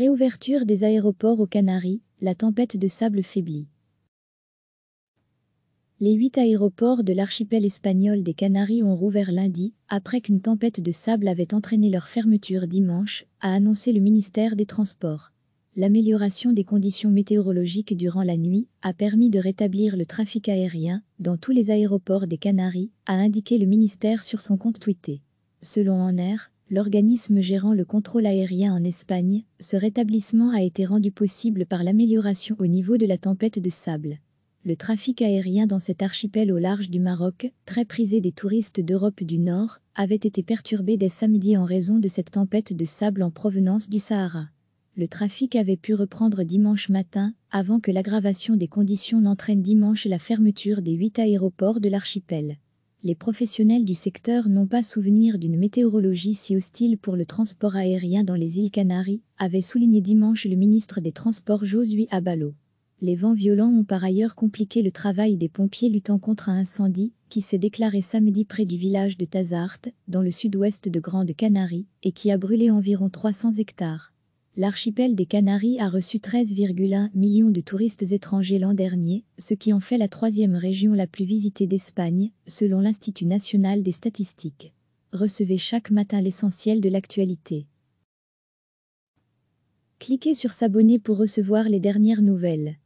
Réouverture des aéroports aux Canaries, la tempête de sable faiblit. Les huit aéroports de l'archipel espagnol des Canaries ont rouvert lundi, après qu'une tempête de sable avait entraîné leur fermeture dimanche, a annoncé le ministère des Transports. L'amélioration des conditions météorologiques durant la nuit a permis de rétablir le trafic aérien dans tous les aéroports des Canaries, a indiqué le ministère sur son compte Twitter. Selon En Air, l'organisme gérant le contrôle aérien en Espagne, ce rétablissement a été rendu possible par l'amélioration au niveau de la tempête de sable. Le trafic aérien dans cet archipel au large du Maroc, très prisé des touristes d'Europe du Nord, avait été perturbé dès samedi en raison de cette tempête de sable en provenance du Sahara. Le trafic avait pu reprendre dimanche matin, avant que l'aggravation des conditions n'entraîne dimanche la fermeture des huit aéroports de l'archipel les professionnels du secteur n'ont pas souvenir d'une météorologie si hostile pour le transport aérien dans les îles Canaries, avait souligné dimanche le ministre des Transports Josué Abalo. Les vents violents ont par ailleurs compliqué le travail des pompiers luttant contre un incendie qui s'est déclaré samedi près du village de Tazarte, dans le sud-ouest de Grande Canarie, et qui a brûlé environ 300 hectares l'archipel des Canaries a reçu 13,1 millions de touristes étrangers l'an dernier, ce qui en fait la troisième région la plus visitée d'Espagne, selon l'Institut national des statistiques. Recevez chaque matin l'essentiel de l'actualité. Cliquez sur S'abonner pour recevoir les dernières nouvelles.